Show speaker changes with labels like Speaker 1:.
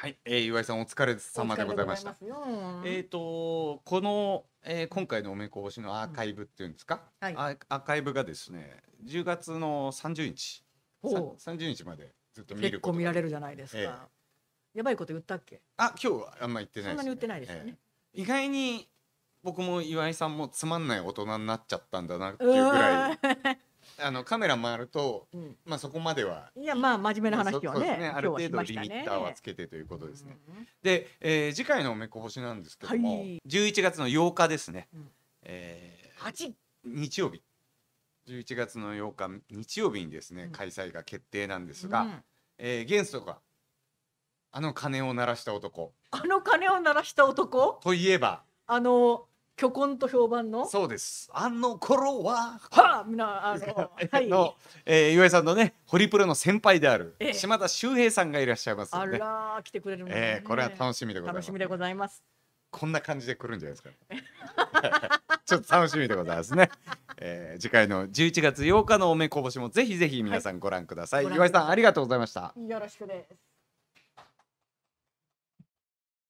Speaker 1: はい、えー、岩井さんお疲れ様でございました。えっ、ー、とこの、えー、今回のおめこ星のアーカイブっていうんですか、うん、はい、アーカイブがですね10月の30日30日までずっと見る結構見られるじゃないですか、えー、やばいこと言ったっけあ今日はあんま言ってない、ね、そんなに言ってないですよね、えー、意外に僕も岩井さんもつまんない大人になっちゃったんだなっていうぐらいあのカメラ回ると、うん、まあそこまではいやまあ真面目な話はねね、ある程度リミッターはつけてということですね。ねで、えー、次回のおめこ星なんですけども、はい、11月の8日ですね。うん、えー、日曜日11月の8日日曜日にですね、うん、開催が決定なんですが、うん、えー、ゲンストがあの鐘を鳴らした男あの鐘を鳴らした男といえばあの巨根と評判のそうですあの頃ははあみなあの、はい、の、えー、岩井さんのねホリプロの先輩である、島田秀平さんがいらっしゃいますので、ね、あら来てくれるんで、ね、えー、これは楽しみでございます楽しみでございますこんな感じで来るんじゃないですか ちょっと楽しみでございますね、えー、次回の11月8日のおめこぼしもぜひぜひ皆さんご覧ください、はい、岩井さんありがとうございましたよろしくです